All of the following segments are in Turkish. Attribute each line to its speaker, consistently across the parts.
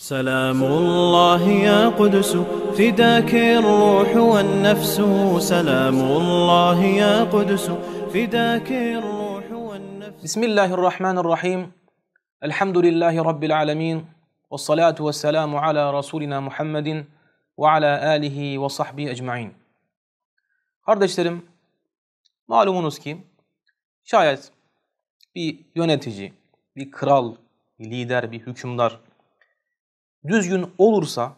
Speaker 1: سلام الله يا قدس فداك الروح والنفس سلام الله يا قدس فداك الروح والنفس بسم الله الرحمن الرحيم الحمد لله رب العالمين والصلاة والسلام على رسولنا محمد وعلى آله وصحبه أجمعين Kardeşlerim, malumunuz ki şayet bir yönetici, bir kral, bir lider, bir hükümdar düzgün olursa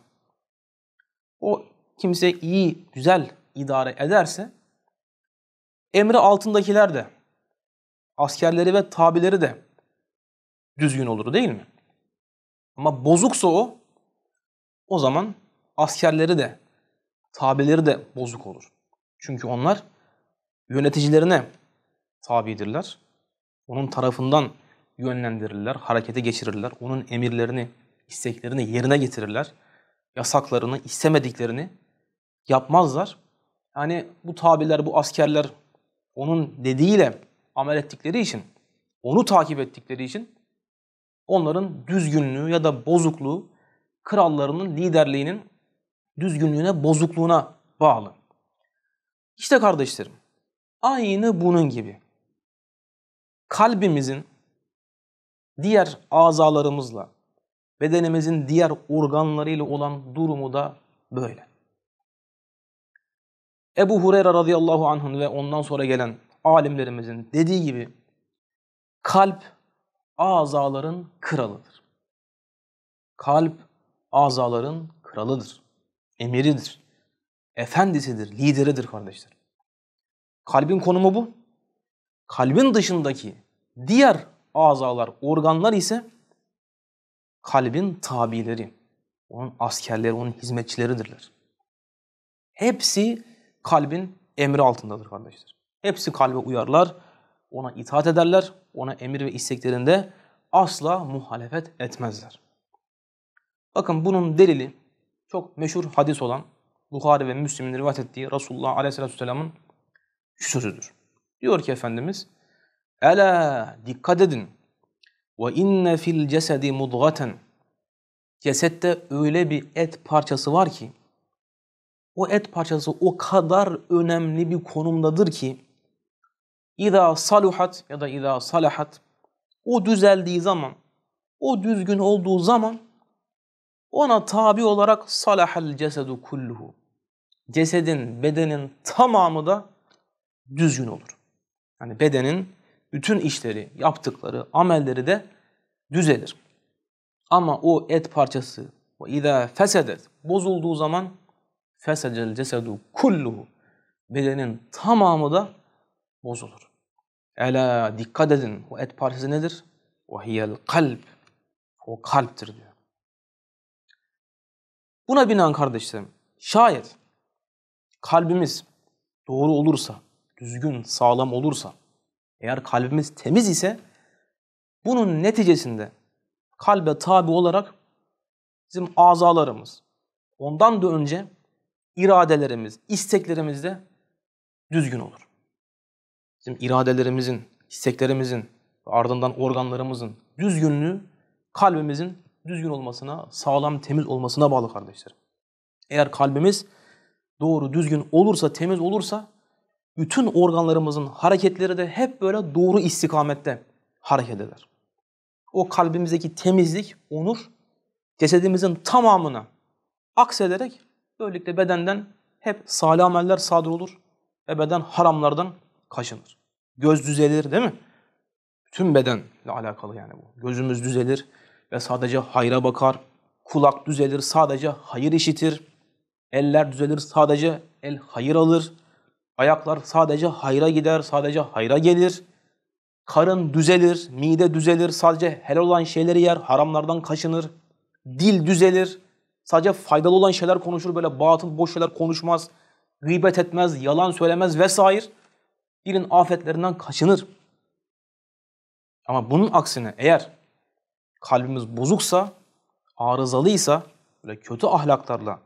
Speaker 1: o kimse iyi, güzel idare ederse emri altındakiler de askerleri ve tabileri de düzgün olur değil mi? Ama bozuksa o o zaman askerleri de tabileri de bozuk olur. Çünkü onlar yöneticilerine tabidirler. Onun tarafından yönlendirirler, harekete geçirirler. Onun emirlerini isteklerini yerine getirirler. Yasaklarını, istemediklerini yapmazlar. Yani bu tabiler, bu askerler onun dediğiyle amel ettikleri için, onu takip ettikleri için onların düzgünlüğü ya da bozukluğu krallarının liderliğinin düzgünlüğüne, bozukluğuna bağlı. İşte kardeşlerim, aynı bunun gibi kalbimizin diğer azalarımızla Bedenimizin diğer organlarıyla olan durumu da böyle. Ebu Hureyre radıyallahu anh'ın ve ondan sonra gelen alimlerimizin dediği gibi kalp azaların kralıdır. Kalp azaların kralıdır, emiridir, efendisidir, lideridir kardeşler. Kalbin konumu bu. Kalbin dışındaki diğer azalar, organlar ise kalbin tabileri, onun askerleri, onun hizmetçileridirler. Hepsi kalbin emri altındadır kardeşler. Hepsi kalbe uyarlar, ona itaat ederler, ona emir ve isteklerinde asla muhalefet etmezler. Bakın bunun delili çok meşhur hadis olan Bukhari ve Müslim'in rivayet ettiği Resulullah Aleyhisselatü Vesselam'ın şu sözüdür. Diyor ki Efendimiz, Ela dikkat edin. Ve inne fil cesedi mudgaten. Cesette öyle bir et parçası var ki o et parçası o kadar önemli bir konumdadır ki İza saluhat ya da iza salahat o düzeldiği zaman, o düzgün olduğu zaman ona tabi olarak salahal cesedu kulluhu. Cesedin, bedenin tamamı da düzgün olur. Yani bedenin bütün işleri, yaptıkları, amelleri de düzelir. Ama o et parçası ve izâ fesedet bozulduğu zaman fesecel cesedu kulluhu bedenin tamamı da bozulur. Ela dikkat edin o et parçası nedir? O hiyel kalp, o kalptir diyor. Buna binaen kardeşlerim şayet kalbimiz doğru olursa, düzgün, sağlam olursa eğer kalbimiz temiz ise bunun neticesinde kalbe tabi olarak bizim azalarımız, ondan da önce iradelerimiz, isteklerimiz de düzgün olur. Bizim iradelerimizin, isteklerimizin ve ardından organlarımızın düzgünlüğü kalbimizin düzgün olmasına, sağlam, temiz olmasına bağlı kardeşlerim. Eğer kalbimiz doğru, düzgün olursa, temiz olursa bütün organlarımızın hareketleri de hep böyle doğru istikamette hareket eder. O kalbimizdeki temizlik, onur cesedimizin tamamına aksederek böylelikle bedenden hep salih ameller sadır olur ve beden haramlardan kaçınır. Göz düzelir değil mi? Tüm bedenle alakalı yani bu. Gözümüz düzelir ve sadece hayra bakar. Kulak düzelir, sadece hayır işitir. Eller düzelir, sadece el hayır alır. Ayaklar sadece hayra gider, sadece hayra gelir. Karın düzelir, mide düzelir, sadece helal olan şeyleri yer, haramlardan kaçınır. Dil düzelir, sadece faydalı olan şeyler konuşur, böyle batıl boş şeyler konuşmaz. Gıybet etmez, yalan söylemez vesaire. Dilin afetlerinden kaçınır. Ama bunun aksine eğer kalbimiz bozuksa, arızalıysa, böyle kötü ahlaklarla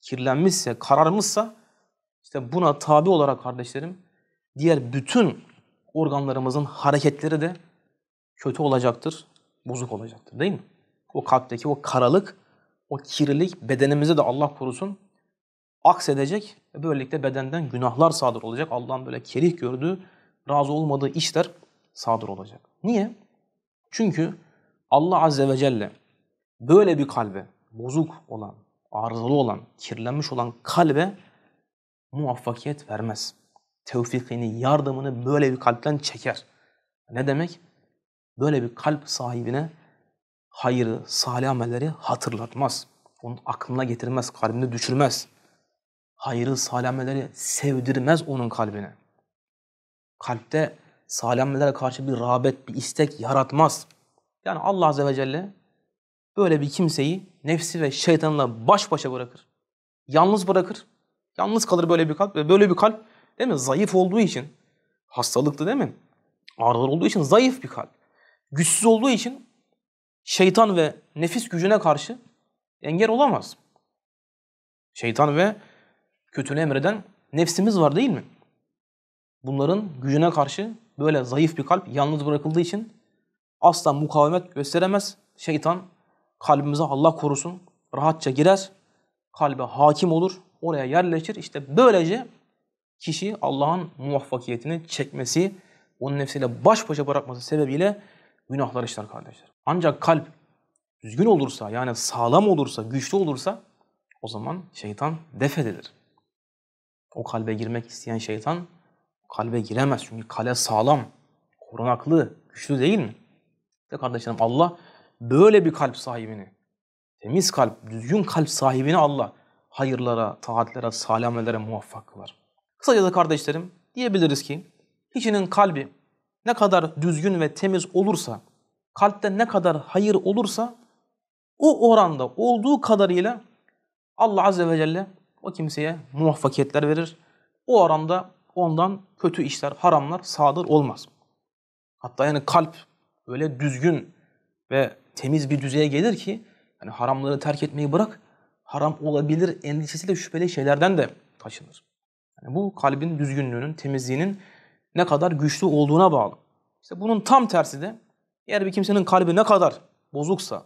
Speaker 1: kirlenmişse, kararmışsa işte buna tabi olarak kardeşlerim diğer bütün organlarımızın hareketleri de kötü olacaktır, bozuk olacaktır değil mi? O kalpteki o karalık, o kirlilik bedenimize de Allah korusun aksedecek ve böylelikle bedenden günahlar sadır olacak. Allah'ın böyle kerih gördüğü, razı olmadığı işler sadır olacak. Niye? Çünkü Allah Azze ve Celle böyle bir kalbe, bozuk olan, arızalı olan, kirlenmiş olan kalbe muvaffakiyet vermez. Tevfikini, yardımını böyle bir kalpten çeker. Ne demek? Böyle bir kalp sahibine hayrı, salih amelleri hatırlatmaz. Onun aklına getirmez, kalbine düşürmez. Hayrı, salih amelleri sevdirmez onun kalbine. Kalpte salih amellere karşı bir rağbet, bir istek yaratmaz. Yani Allah Azze ve Celle böyle bir kimseyi nefsi ve şeytanla baş başa bırakır. Yalnız bırakır. Yalnız kalır böyle bir kalp. Böyle bir kalp değil mi? Zayıf olduğu için, hastalıklı değil mi? Ağrılar olduğu için zayıf bir kalp. Güçsüz olduğu için şeytan ve nefis gücüne karşı engel olamaz. Şeytan ve kötünü emreden nefsimiz var değil mi? Bunların gücüne karşı böyle zayıf bir kalp yalnız bırakıldığı için asla mukavemet gösteremez. Şeytan kalbimize Allah korusun rahatça girer, kalbe hakim olur oraya yerleşir. İşte böylece kişi Allah'ın muvaffakiyetini çekmesi, onun nefsiyle baş başa bırakması sebebiyle günahlar işler kardeşler. Ancak kalp düzgün olursa yani sağlam olursa, güçlü olursa o zaman şeytan def edilir. O kalbe girmek isteyen şeytan kalbe giremez. Çünkü kale sağlam, korunaklı, güçlü değil mi? De kardeşlerim Allah böyle bir kalp sahibini, temiz kalp, düzgün kalp sahibini Allah hayırlara, taatlere, salamelere muvaffak kılar. Kısacası kardeşlerim diyebiliriz ki kişinin kalbi ne kadar düzgün ve temiz olursa, kalpte ne kadar hayır olursa o oranda olduğu kadarıyla Allah Azze ve Celle o kimseye muvaffakiyetler verir. O oranda ondan kötü işler, haramlar sadır olmaz. Hatta yani kalp öyle düzgün ve temiz bir düzeye gelir ki yani haramları terk etmeyi bırak haram olabilir endişesiyle şüpheli şeylerden de kaçınır. Yani bu kalbin düzgünlüğünün, temizliğinin ne kadar güçlü olduğuna bağlı. İşte bunun tam tersi de eğer bir kimsenin kalbi ne kadar bozuksa,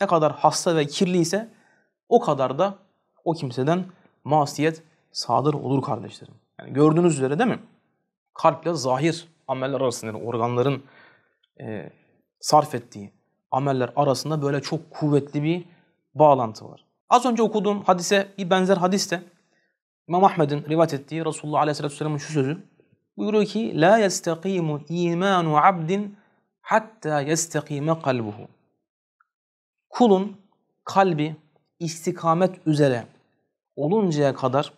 Speaker 1: ne kadar hasta ve kirli ise o kadar da o kimseden masiyet sadır olur kardeşlerim. Yani gördüğünüz üzere değil mi? Kalple zahir ameller arasında organların e, sarf ettiği ameller arasında böyle çok kuvvetli bir bağlantı var. Az önce okuduğum hadise bir benzer hadis de İmam Ahmed'in rivayet ettiği Resulullah Aleyhisselatü Vesselam'ın şu sözü. Buyuruyor ki La yestakimu imanu abdin hatta yestakime kalbuhu. Kulun kalbi istikamet üzere oluncaya kadar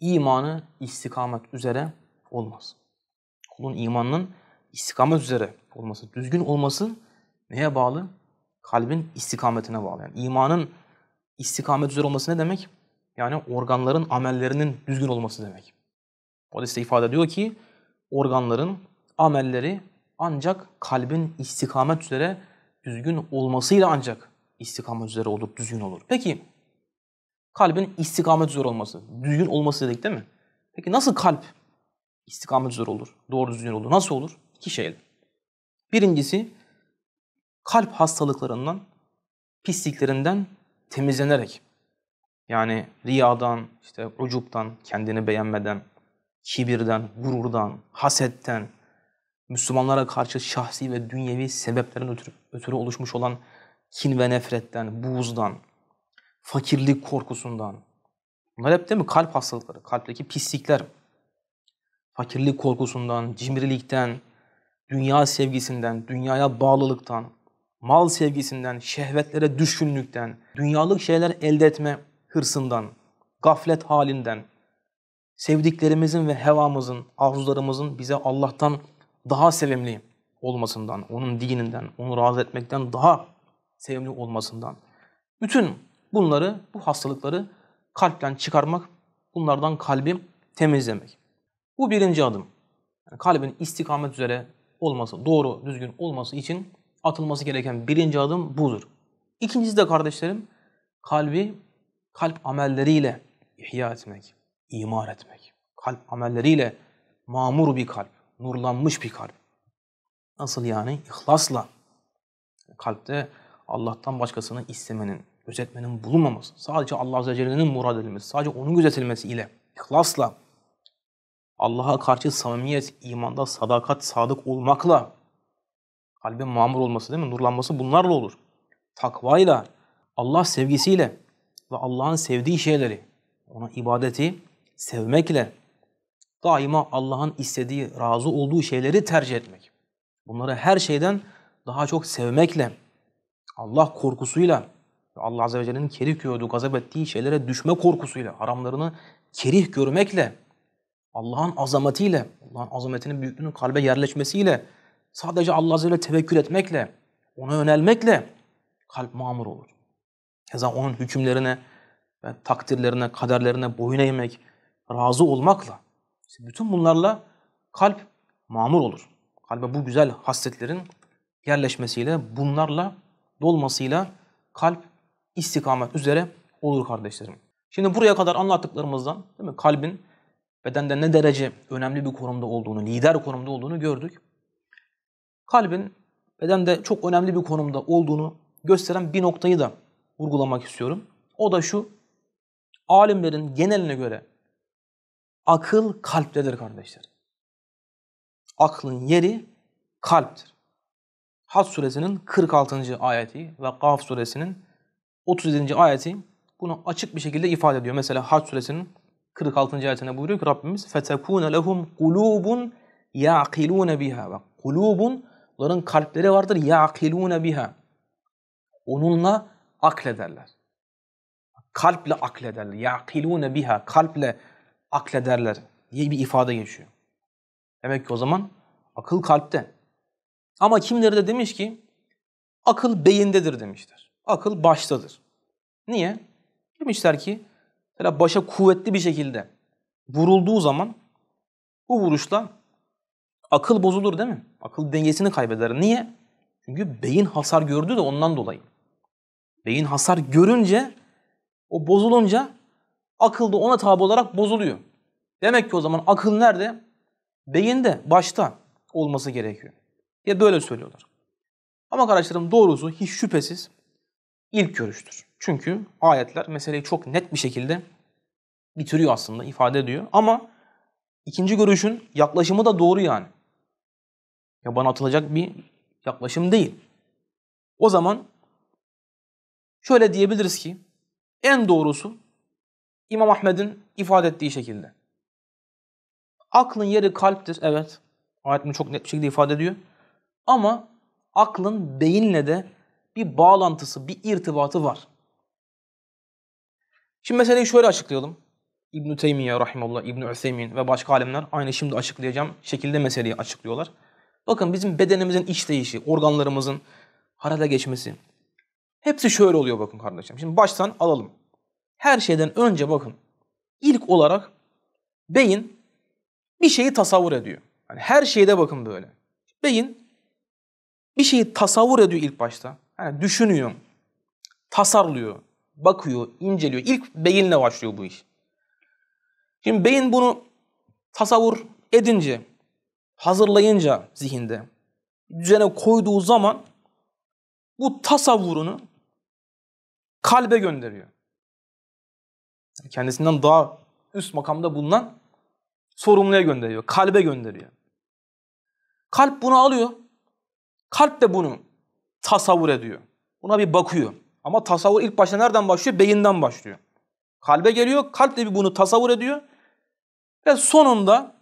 Speaker 1: imanı istikamet üzere olmaz. Kulun imanının istikamet üzere olması, düzgün olması neye bağlı? Kalbin istikametine bağlı. Yani imanın istikamet üzere olması ne demek? Yani organların amellerinin düzgün olması demek. Bu hadiste ifade ediyor ki organların amelleri ancak kalbin istikamet üzere düzgün olmasıyla ancak istikamet üzere olur, düzgün olur. Peki kalbin istikamet üzere olması, düzgün olması dedik değil mi? Peki nasıl kalp istikamet üzere olur, doğru düzgün olur? Nasıl olur? İki şey. Birincisi kalp hastalıklarından, pisliklerinden temizlenerek yani riyadan, işte ucuptan, kendini beğenmeden, kibirden, gururdan, hasetten, Müslümanlara karşı şahsi ve dünyevi sebeplerin ötürü, ötürü oluşmuş olan kin ve nefretten, buğzdan, fakirlik korkusundan. Bunlar hep değil mi? Kalp hastalıkları, kalpteki pislikler. Fakirlik korkusundan, cimrilikten, dünya sevgisinden, dünyaya bağlılıktan, mal sevgisinden, şehvetlere düşkünlükten, dünyalık şeyler elde etme hırsından, gaflet halinden, sevdiklerimizin ve hevamızın, arzularımızın bize Allah'tan daha sevimli olmasından, onun dininden, onu razı etmekten daha sevimli olmasından. Bütün bunları, bu hastalıkları kalpten çıkarmak, bunlardan kalbi temizlemek. Bu birinci adım. Yani kalbin istikamet üzere olması, doğru düzgün olması için atılması gereken birinci adım budur. İkincisi de kardeşlerim kalbi kalp amelleriyle ihya etmek, imar etmek. Kalp amelleriyle mamur bir kalp, nurlanmış bir kalp. Nasıl yani? İhlasla. Kalpte Allah'tan başkasını istemenin, gözetmenin bulunmaması, sadece Allah Azze ve Celle'nin murad edilmesi, sadece onun gözetilmesi ile, ihlasla, Allah'a karşı samimiyet, imanda sadakat, sadık olmakla kalbin mamur olması değil mi? Nurlanması bunlarla olur. Takvayla, Allah sevgisiyle ve Allah'ın sevdiği şeyleri, ona ibadeti sevmekle, daima Allah'ın istediği, razı olduğu şeyleri tercih etmek. Bunları her şeyden daha çok sevmekle, Allah korkusuyla, Allah Azze ve Celle'nin kerih gördüğü, gazap ettiği şeylere düşme korkusuyla, haramlarını kerih görmekle, Allah'ın azametiyle, Allah'ın azametinin büyüklüğünün kalbe yerleşmesiyle sadece Allah Azze ve tevekkül etmekle, ona yönelmekle kalp mamur olur. Keza onun hükümlerine ve takdirlerine, kaderlerine boyun eğmek, razı olmakla, işte bütün bunlarla kalp mamur olur. Kalbe bu güzel hasletlerin yerleşmesiyle, bunlarla dolmasıyla kalp istikamet üzere olur kardeşlerim. Şimdi buraya kadar anlattıklarımızdan değil mi? kalbin bedende ne derece önemli bir konumda olduğunu, lider konumda olduğunu gördük kalbin bedende çok önemli bir konumda olduğunu gösteren bir noktayı da vurgulamak istiyorum. O da şu, alimlerin geneline göre akıl kalptedir kardeşler. Aklın yeri kalptir. Had suresinin 46. ayeti ve Kaf suresinin 37. ayeti bunu açık bir şekilde ifade ediyor. Mesela Had suresinin 46. ayetine buyuruyor ki Rabbimiz فَتَكُونَ لَهُمْ قُلُوبٌ يَعْقِلُونَ بِهَا Bak kulubun Onların kalpleri vardır. يَعْقِلُونَ biha. Onunla aklederler. Kalple aklederler. يَعْقِلُونَ biha. Kalple aklederler diye bir ifade geçiyor. Demek ki o zaman akıl kalpte. Ama kimleri de demiş ki akıl beyindedir demişler. Akıl baştadır. Niye? Demişler ki mesela başa kuvvetli bir şekilde vurulduğu zaman bu vuruşla akıl bozulur değil mi? Akıl dengesini kaybeder. Niye? Çünkü beyin hasar gördü de ondan dolayı. Beyin hasar görünce, o bozulunca akıl da ona tabi olarak bozuluyor. Demek ki o zaman akıl nerede? Beyinde, başta olması gerekiyor. Ya böyle söylüyorlar. Ama arkadaşlarım doğrusu hiç şüphesiz ilk görüştür. Çünkü ayetler meseleyi çok net bir şekilde bitiriyor aslında, ifade ediyor. Ama ikinci görüşün yaklaşımı da doğru yani. Ya bana atılacak bir yaklaşım değil. O zaman şöyle diyebiliriz ki en doğrusu İmam Ahmed'in ifade ettiği şekilde. Aklın yeri kalptir. Evet. Ayet bunu çok net bir şekilde ifade ediyor. Ama aklın beyinle de bir bağlantısı, bir irtibatı var. Şimdi meseleyi şöyle açıklayalım. İbn-i Teymiye rahimullah, İbn-i ve başka alimler aynı şimdi açıklayacağım şekilde meseleyi açıklıyorlar. Bakın bizim bedenimizin işleyişi, organlarımızın harada geçmesi. Hepsi şöyle oluyor bakın kardeşim. Şimdi baştan alalım. Her şeyden önce bakın. ilk olarak beyin bir şeyi tasavvur ediyor. Yani her şeyde bakın böyle. Beyin bir şeyi tasavvur ediyor ilk başta. Yani düşünüyor, tasarlıyor, bakıyor, inceliyor. İlk beyinle başlıyor bu iş. Şimdi beyin bunu tasavvur edince hazırlayınca zihinde, düzene koyduğu zaman bu tasavvurunu kalbe gönderiyor. Kendisinden daha üst makamda bulunan sorumluya gönderiyor, kalbe gönderiyor. Kalp bunu alıyor. Kalp de bunu tasavvur ediyor. Buna bir bakıyor. Ama tasavvur ilk başta nereden başlıyor? Beyinden başlıyor. Kalbe geliyor, kalp de bir bunu tasavvur ediyor. Ve sonunda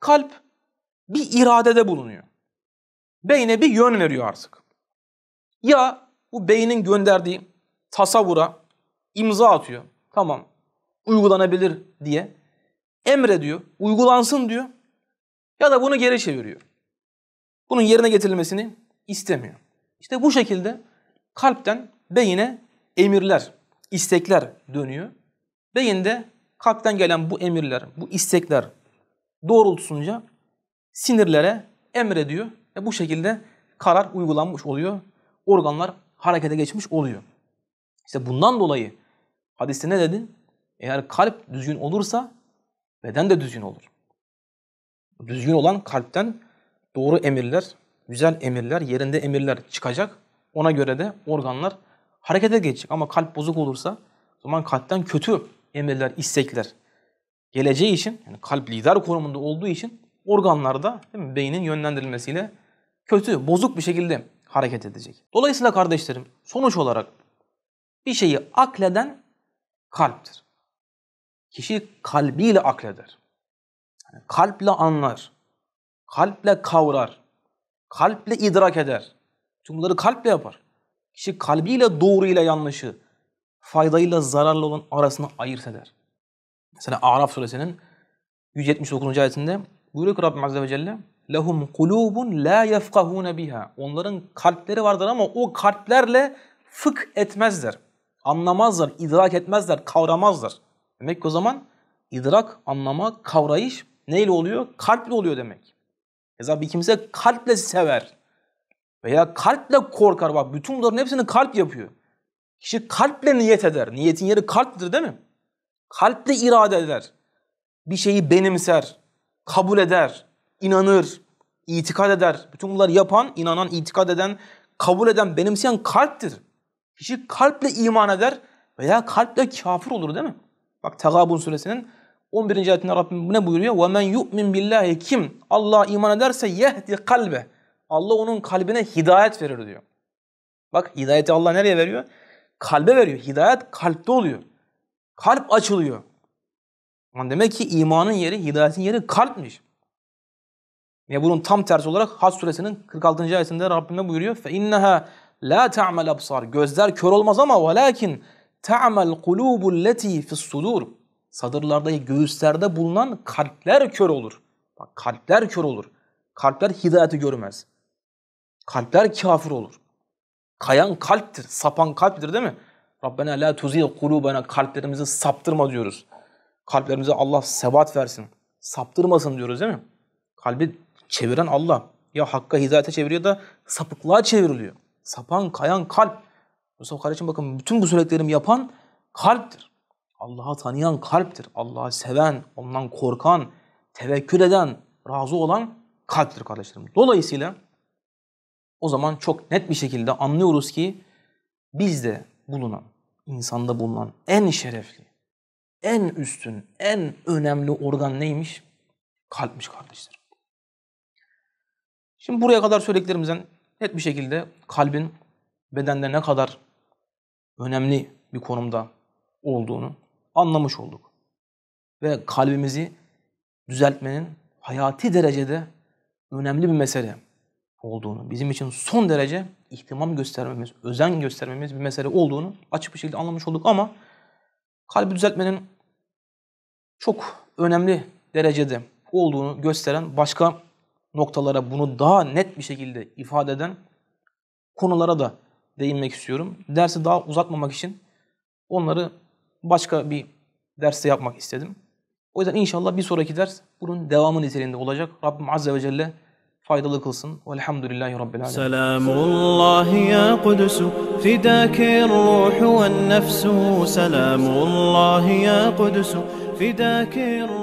Speaker 1: kalp bir iradede bulunuyor. Beyne bir yön veriyor artık. Ya bu beynin gönderdiği tasavvura imza atıyor. Tamam uygulanabilir diye. Emrediyor, uygulansın diyor. Ya da bunu geri çeviriyor. Bunun yerine getirilmesini istemiyor. İşte bu şekilde kalpten beyine emirler, istekler dönüyor. Beyinde kalpten gelen bu emirler, bu istekler doğrultusunca sinirlere emrediyor. E bu şekilde karar uygulanmış oluyor. Organlar harekete geçmiş oluyor. İşte bundan dolayı hadiste ne dedin? Eğer kalp düzgün olursa beden de düzgün olur. Düzgün olan kalpten doğru emirler, güzel emirler, yerinde emirler çıkacak. Ona göre de organlar harekete geçecek. Ama kalp bozuk olursa o zaman kalpten kötü emirler, istekler geleceği için yani kalp lider konumunda olduğu için organlarda değil mi? beynin yönlendirilmesiyle kötü, bozuk bir şekilde hareket edecek. Dolayısıyla kardeşlerim sonuç olarak bir şeyi akleden kalptir. Kişi kalbiyle akleder. Yani kalple anlar. Kalple kavrar. Kalple idrak eder. Tüm bunları kalple yapar. Kişi kalbiyle doğru ile yanlışı, faydayla zararlı olan arasını ayırt eder. Mesela Araf suresinin 179. ayetinde Buyuruyor ki Rabbim Azze ve Celle لَهُمْ قُلُوبٌ لَا يَفْقَهُونَ biha. Onların kalpleri vardır ama o kalplerle fık etmezler. Anlamazlar, idrak etmezler, kavramazlar. Demek ki o zaman idrak, anlama, kavrayış neyle oluyor? Kalple oluyor demek. E bir kimse kalple sever veya kalple korkar. Bak bütün bunların hepsini kalp yapıyor. Kişi kalple niyet eder. Niyetin yeri kalptir değil mi? Kalple irade eder. Bir şeyi benimser kabul eder, inanır, itikad eder. Bütün bunları yapan, inanan, itikad eden, kabul eden, benimseyen kalptir. Kişi kalple iman eder veya kalple kafir olur değil mi? Bak Tegabun suresinin 11. ayetinde Rabbim ne buyuruyor? وَمَنْ يُؤْمِنْ بِاللّٰهِ Kim Allah'a iman ederse yehdi kalbe. Allah onun kalbine hidayet verir diyor. Bak hidayeti Allah nereye veriyor? Kalbe veriyor. Hidayet kalpte oluyor. Kalp açılıyor. Demek ki imanın yeri, hidayetin yeri kalpmiş. Ya bunun tam tersi olarak Hac suresinin 46. ayetinde Rabbime buyuruyor. Fe inneha la ta'mal absar. Gözler kör olmaz ama velakin ta'mal kulubul leti fis sudur. Sadırlarda, göğüslerde bulunan kalpler kör olur. Bak kalpler kör olur. Kalpler hidayeti görmez. Kalpler kafir olur. Kayan kalptir, sapan kalptir değil mi? Rabbena la tuzil kulubena kalplerimizi saptırma diyoruz. Kalplerimize Allah sebat versin. Saptırmasın diyoruz değil mi? Kalbi çeviren Allah. Ya hakka hidayete çeviriyor da sapıklığa çevriliyor. Sapan, kayan kalp. Mustafa kardeşim bakın bütün bu söylediklerimi yapan kalptir. Allah'ı tanıyan kalptir. Allah'ı seven, ondan korkan, tevekkül eden, razı olan kalptir kardeşlerim. Dolayısıyla o zaman çok net bir şekilde anlıyoruz ki bizde bulunan, insanda bulunan en şerefli, en üstün, en önemli organ neymiş? Kalpmiş kardeşler. Şimdi buraya kadar söylediklerimizden net bir şekilde kalbin bedende ne kadar önemli bir konumda olduğunu anlamış olduk. Ve kalbimizi düzeltmenin hayati derecede önemli bir mesele olduğunu, bizim için son derece ihtimam göstermemiz, özen göstermemiz bir mesele olduğunu açık bir şekilde anlamış olduk ama kalbi düzeltmenin çok önemli derecede olduğunu gösteren başka noktalara bunu daha net bir şekilde ifade eden konulara da değinmek istiyorum. Dersi daha uzatmamak için onları başka bir derste yapmak istedim. O yüzden inşallah bir sonraki ders bunun devamı niteliğinde olacak. Rabbim Azze ve Celle faydalı kılsın. Velhamdülillahi Rabbil Alemin. Selamullah ya Kudüs, fidâkir ruhu ve nefsu. Selamullah ya Kudüs, fidâkir